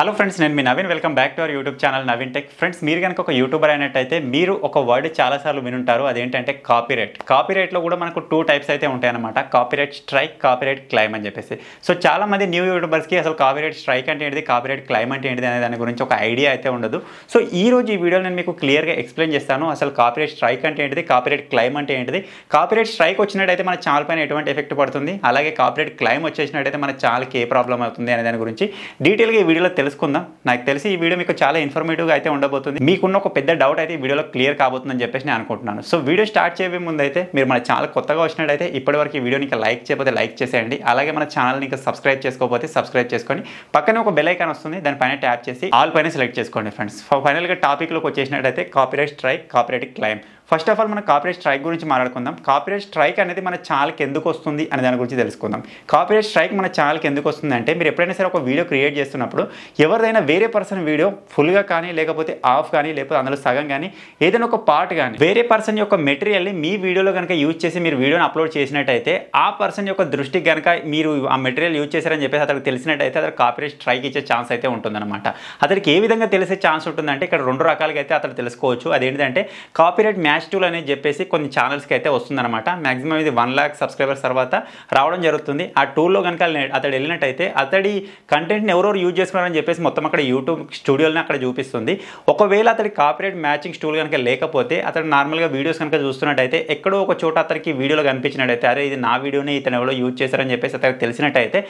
hello friends నేను మీ Naveen welcome back to our YouTube channel Naveen tech friends మీరు కనుక ఒక యూట్యూబర్ అయినట్టయితే మీరు ఒక వర్డ్ చాలాసార్లు వినుంటారు అదేంటంటే కాపీరైట్ కాపీరైట్లో కూడా మనకు టూ టైప్స్ అయితే ఉంటాయన్నమాట కాపీరైట్ స్ట్రైక్ కాపీరైట్ క్లైమ్ అని చెప్పేసి సో చాలామంది న్యూ యూట్యూబర్స్కి అసలు కాపీరైట్ స్ట్రైక్ అంటే ఏంటిది కాపీరైట్ క్లైమ్ అంటే ఏంటిది అనే దాని గురించి ఒక ఐడియా అయితే ఉండదు సో ఈ రోజు ఈ వీడియో నేను మీకు క్లియర్గా ఎక్స్ప్లెయిన్ చేస్తాను అసలు కాపీరైట్ స్ట్రైక్ అంటే ఏంటిది కాపీరైట్ క్లైమ్ అంటే ఏంటిది కాపీరైట్ స్ట్రైక్ వచ్చినట్టయితే మన ఛానల్ పైన ఎటువంటి ఎఫెక్ట్ పడుతుంది అలాగే కాపీరైట్ క్లైమ్ వచ్చేసినట్టయితే మన ఛానల్కి ఏ ప్రాబ్లం అవుతుంది అనే దాని గురించి డీటెయిల్గా ఈ వీడియోలో తెలుసు తెలుసుకుందాం నాకు తెలిసి ఈ వీడియో మీకు చాలా ఇన్ఫర్మేటివ్గా అయితే ఉండబోతుంది మీకున్న ఒక పెద్ద డౌట్ అయితే ఈ వీడియోలో క్లియర్ కాబోతుందని చెప్పేసి నేను అనుకుంటున్నాను సో వీడియో స్టార్ట్ చేయబోయే ముందు అయితే మీరు మన ఛానల్ కొత్తగా వచ్చినట్టయితే ఇప్పటివరకు ఈ వీడియోని లైక్ చేయకపోతే లైక్ చేసేయండి అలాగే మన ఛానల్ని ఇంకా సబ్స్క్రైబ్ చేసుకోకపోతే సబ్స్క్రైబ్ చేసుకొని పక్కనే ఒక బెల్ ఐకాన్ వస్తుంది దానిపైన ట్యాప్ చేసి ఆల్ పైన సెలెక్ట్ చేసుకోండి ఫ్రెండ్స్ ఫైనల్గా టాపిక్లోకి వచ్చేసినట్టయితే copyright strike copyright claim first of all మనం కాపీరైట్ స్ట్రైక్ గురించి మాట్లాడుకుందాం కాపీరైట్ స్ట్రైక్ అనేది మన ఛానల్కి ఎందుకు వస్తుంది అనే దాని గురించి తెలుసుకుందాం కాపీరైట్ స్ట్రైక్ మన ఛానల్కి ఎందుకు వస్తుంది అంటే మీరు ఎప్పుడైనా సరే ఒక వీడియో క్రియేట్ చేస్తున్నప్పుడు ఎవరిదైనా వేరే పర్సన్ వీడియో ఫుల్గా కానీ లేకపోతే ఆఫ్ కానీ లేకపోతే అందులో సగం కానీ ఏదైనా ఒక పార్ట్ కానీ వేరే పర్సన్ యొక్క మెటీరియల్ని మీ వీడియోలో కనుక యూజ్ చేసి మీరు వీడియోని అప్లోడ్ చేసినట్టయితే ఆ పర్సన్ యొక్క దృష్టికి కనుక మీరు ఆ మెటీరియల్ యూజ్ చేశారని చెప్పేసి అతనికి తెలిసినట్టయితే అతను కాపీరైట్ స్ట్రైక్ ఇచ్చే ఛాన్స్ అయితే ఉంటుందన్నమాట అతనికి ఏ విధంగా తెలిసే ఛాన్స్ ఉంటుందంటే ఇక్కడ రెండు రకాలుగా అయితే అతను తెలుసుకోవచ్చు అదేంటంటే కాపీరైట్ మ్యాచ్ మ్యాచ్ టూల్ అనేది చెప్పేసి కొన్ని ఛానల్స్కి అయితే వస్తుందన్నమాట మ్యాక్సిమం ఇది వన్ ల్యాక్ సబ్స్క్రైబర్స్ తర్వాత రావడం జరుగుతుంది ఆ టూల్లో కనుక అతడు వెళ్ళినట్టయితే అతడి కంటెంట్ని ఎవరెవరు యూజ్ చేసుకున్నారని చెప్పేసి మొత్తం అక్కడ యూట్యూబ్ స్టూడియోని అక్కడ చూపిస్తుంది ఒకవేళ అతడి కాపీరేట్ మ్యాచింగ్ స్టూల్ కనుక లేకపోతే అతడు నార్మల్గా వీడియోస్ కనుక చూస్తున్నట్టయితే ఎక్కడో ఒక చోట అతనికి వీడియోలో కనిపించినట్టయితే అరే ఇది నా వీడియోని ఇతను ఎవరో యూజ్ చేశారని చెప్పేసి అతనికి తెలిసినట్టయితే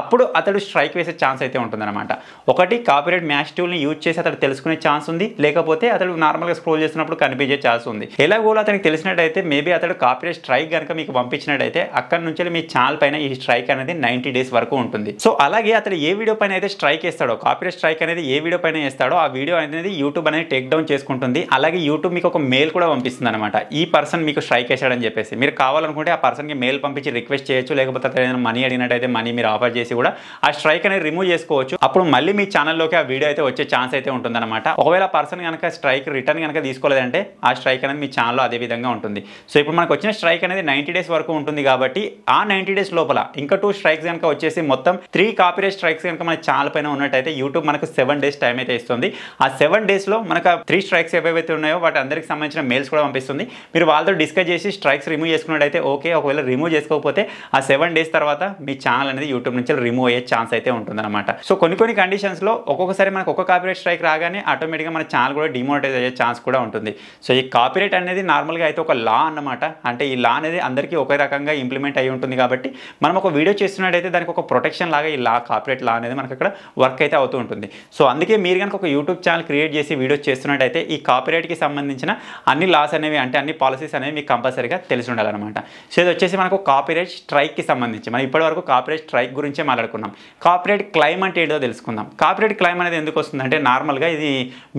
అప్పుడు అతడు స్ట్రైక్ వేసే ఛాన్స్ అయితే ఉంటుందన్నమాట ఒకటి కాపీరైట్ మ్యాచ్ టూల్ని యూజ్ చేసి అతడు తెలుసుకునే ఛాన్స్ ఉంది లేకపోతే అతడు నార్మల్గా స్క్రోల్ చేసినప్పుడు కనిపించే ఛాన్స్ ఉంది ఎలాగో అతనికి తెలిసినట్టయితే మేబీ అతడు కాపీరైట్ స్ట్రైక్ కనుక మీకు పంపించినట్టయితే అక్కడ నుంచి మీ ఛానల్ పైన ఈ స్ట్రైక్ అనేది నైంటీ డేస్ వరకు ఉంటుంది సో అలాగే అతడు ఏ వీడియో పైన అయితే స్ట్రైక్ వేస్తాడో కాపీరైట్ స్ట్రైక్ అనేది ఏ వీడియో పైన వేస్తాడో ఆ వీడియో అనేది యూట్యూబ్ అనేది టేక్ డౌన్ చేసుకుంటుంది అలాగే యూట్యూబ్ మీకు ఒక మెయిల్ కూడా పంపిస్తుంది అనమాట ఈ పర్సన్ మీకు స్ట్రైక్ వేసాడని చెప్పేసి మీరు కావాలనుకుంటే ఆ పర్సన్కి మెయిల్ పంపించి రిక్వెస్ట్ చేయొచ్చు లేకపోతే ఏదైనా మనీ అడిగినట్టయితే మనీ మీరు ఆఫర్ చేసి కూడా ఆ స్ట్రైక్ అనేది రిమూవ్ చేసుకోవచ్చు అప్పుడు మళ్ళీ మీ ఛానల్లోకి ఆ వీడియో అయితే వచ్చే ఛాన్స్ అయితే ఉంటుందన్నమాట ఒకవేళ పర్సన్ కనుక స్ట్రైక్ రిటర్న్ కనుక తీసుకోలేదంటే ఆ స్ట్రైక్ అనేది మీ ఛానల్లో అదే విధంగా ఉంటుంది సో ఇప్పుడు మనకు వచ్చిన స్ట్రైక్ అనేది నైంటీ డేస్ వరకు ఉంటుంది కాబట్టి ఆ నైంటీ డేస్ లోపల ఇంకా టూ స్ట్రైక్స్ కనుక వచ్చేసి మొత్తం త్రీ కాపీరేట్ స్ట్రైక్స్ కనుక మన ఛానల్ పైన ఉన్నట్టయితే యూట్యూబ్ మనకు సెవెన్ డేస్ టైం అయితే ఇస్తుంది ఆ సెవెన్ డేస్లో మనకు త్రీ స్ట్రైక్స్ ఏవైతే ఉన్నాయో వాటి అందరికి సంబంధించిన మెయిల్స్ కూడా పంపిస్తుంది మీరు వాళ్ళతో డిస్కస్ చేసి స్ట్రైక్స్ రిమూవ్ చేసుకున్నట్టయితే ఓకే ఒకవేళ రిమూవ్ చేసుకోకపోతే ఆ సెవెన్ డేస్ తర్వాత మీ ఛానల్ అనేది యూట్యూబ్ నుంచి నుంచి రిమూవ్ అయ్యే ఛాన్స్ అయితే ఉంటుందన్నమాట సో కొన్ని కొన్ని కండిషన్స్లో ఒక్కొక్కసారి మనకు ఒక్క కాపీరైట్ స్ట్రైక్ రాగానే ఆటోమేటిక్గా మన ఛానల్ కూడా డిమోనటైజ్ అయ్యే ఛాన్స్ కూడా ఉంటుంది సో ఈ కాపీరైట్ అనేది నార్మల్గా అయితే ఒక లా అన్నమాట అంటే ఈ లా అనేది అందరికీ ఒకే రకంగా ఇంప్లిమెంట్ అయి ఉంటుంది కాబట్టి మనం ఒక వీడియో చేస్తున్నట్టయితే దానికి ఒక ప్రొటెక్షన్ లాగా ఈ లా కాపీరైట్ లా అనేది మనకు అక్కడ వర్క్ అయితే అవుతూ ఉంటుంది సో అందుకే మీరు కనుక ఒక యూట్యూబ్ ఛానల్ క్రియేట్ చేసి వీడియో చేస్తున్నట్టయితే ఈ కి సంబంధించిన అన్ని లాస్ అనేవి అంటే అన్ని పాలసీస్ అనేవి మీకు కంపల్సరీగా తెలిసి ఉండాలన్నమాట సో ఇది వచ్చేసి మనకు కాపీరైట్ స్ట్రైక్కి సంబంధించి మనం ఇప్పటివరకు కాపీరైట్ స్ట్రైక్ గురించి గురించే మాట్లాడుకున్నాం కాపరేట్ క్లైమ్ అంటే ఏదో తెలుసుకుందాం కాపరేట్ క్లైమ్ అనేది ఎందుకు వస్తుంది అంటే నార్మల్గా ఇది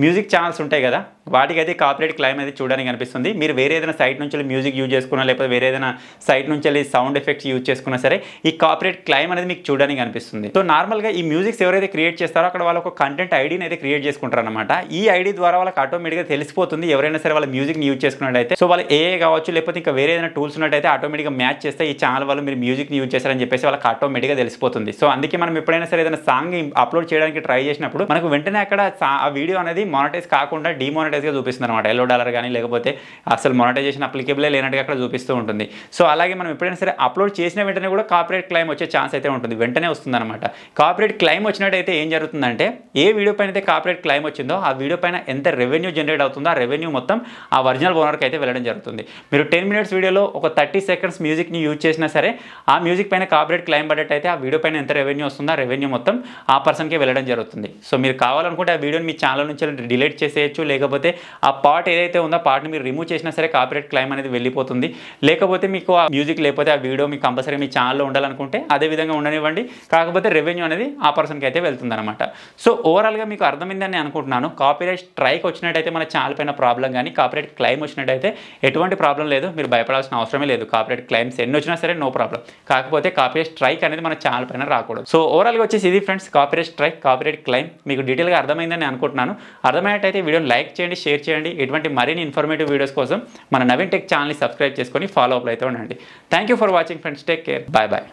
మ్యూజిక్ ఛానల్స్ ఉంటాయి కదా వాటికి అయితే కాపరేట్ క్లైమ్ అనేది చూడడానికి అనిపిస్తుంది మీరు వేరే ఏదైనా సైట్ నుంచి మ్యూజిక్ యూజ్ చేసుకున్నా లేకపోతే వేరే ఏదైనా సైట్ నుంచి వెళ్ళి సౌండ్ ఎఫెక్ట్స్ యూజ్ చేసుకున్నా సరే ఈ కాపరేట్ క్లైమ్ అనేది మీకు చూడడానికి అనిపిస్తుంది సో నార్మల్గా ఈ మ్యూజిక్స్ ఎవరైతే క్రియేట్ చేస్తారో అక్కడ వాళ్ళ ఒక కంటెంట్ ఐడీని అయితే క్రియేట్ చేసుకుంటారు అనమాట ఈ ఐడి ద్వారా వాళ్ళకి ఆటోమేటిక్గా తెలిసిపోతుంది ఎవరైనా సరే వాళ్ళ మ్యూజిక్ని యూజ్ చేసుకున్నట్టయితే సో వాళ్ళు ఏ కావచ్చు లేకపోతే ఇంకా వేరే ఏదైనా టూల్స్ ఉన్నట్టయితే ఆటోమేటిక్గా మ్యాచ్ చేస్తే ఈ ఛానల్ వాళ్ళు మీరు మ్యూజిక్ని యూజ్ చేస్తారని చెప్పేసి వాళ్ళకి ఆటోమేటిక్గా తెలిసిపోతుంది పోతుంది సో అందుకే మనం ఎప్పుడైనా సరే ఏదైనా సాంగ్ అప్లోడ్ చేయడానికి ట్రై చేసినప్పుడు మనకు వెంటనే అక్కడ ఆ వీడియో అనేది మానిటైజ్ కాకుండా గా చూపిస్తుంది అనమాట ఎల్లో డాలర్ కానీ లేకపోతే అసలు మానిటైజేషన్ అప్లికేబులే లేనట్టుగా అక్కడ చూపిస్తూ ఉంటుంది సో అలాగే మనం ఎప్పుడైనా సరే అప్లోడ్ చేసిన వెంటనే కూడా కాపరేట్ క్లైమ్ వచ్చే ఛాన్స్ అయితే ఉంటుంది వెంటనే వస్తుందన్నమాట కాపరేట్ క్లైమ్ వచ్చినట్టయితే ఏం జరుగుతుందంటే ఏ వీడియో పైన అయితే కాపరేట్ క్లైమ్ వచ్చిందో ఆ వీడియో పైన ఎంత రెవెన్యూ జనరేట్ అవుతుందో ఆ రెవెన్యూ మొత్తం ఆ ఒరిజినల్ ఓనర్కి అయితే వెళ్ళడం జరుగుతుంది మీరు టెన్ మినిట్స్ వీడియోలో ఒక థర్టీ సెకండ్స్ మ్యూజిక్ని యూజ్ చేసినా సరే ఆ మ్యూజిక్ పైన కాపరేట్ క్లైమ్ పడ్డట్టయితే ఆ వీడియో పైన ఎంత రెవెన్యూ వస్తుందో రెవెన్యూ మొత్తం ఆ పర్సన్కే వెళ్ళడం జరుగుతుంది సో మీరు కావాలనుకుంటే ఆ వీడియోని మీ ఛానల్ నుంచి డిలీట్ చేసేయచ్చు లేకపోతే ఆ పార్ట్ ఏదైతే ఉందో ఆ పార్ట్ని మీరు రిమూవ్ చేసినా సరే కాపీరేట్ క్లైమ్ అనేది వెళ్ళిపోతుంది లేకపోతే మీకు ఆ మ్యూజిక్ లేకపోతే ఆ వీడియో మీకు కంపల్సరీ మీ ఛానల్లో ఉండాలనుకుంటే అదే విధంగా ఉండనివ్వండి కాకపోతే రెవెన్యూ అనేది ఆ పర్సన్కి అయితే వెళ్తుంది అనమాట సో ఓవరాల్గా మీకు అర్థమైందని అనుకుంటున్నాను కాపీరేట్ స్ట్రైక్ వచ్చినట్టయితే మన ఛానల్ పైన ప్రాబ్లం కానీ కాపరేట్ క్లైమ్ వచ్చినట్టయితే ఎటువంటి ప్రాబ్లం లేదు మీరు భయపడాల్సిన అవసరమే లేదు కాపీరైట్ క్లైమ్స్ ఎన్ని వచ్చినా సరే నో ప్రాబ్లం కాకపోతే కాపీరేట్ స్ట్రైక్ అనేది మన ఛానల్ పైన రాకూడదు సో ఓవరాల్గా వచ్చేసి ఇది friends copyright strike copyright claim మీకు డీటెయిల్గా అర్థమైందని అనుకుంటున్నాను అర్థమయ్యేటైతే వీడియోని లైక్ చేయండి షేర్ చేయండి ఇటువంటి మరిన్ని ఇన్ఫర్మేటివ్ వీడియోస్ కోసం మన నవీన్ టెక్ ఛానల్ని సబ్స్క్రైబ్ చేసుకొని ఫాలో అప్ అయితే ఉండండి thank you for watching friends take care bye bye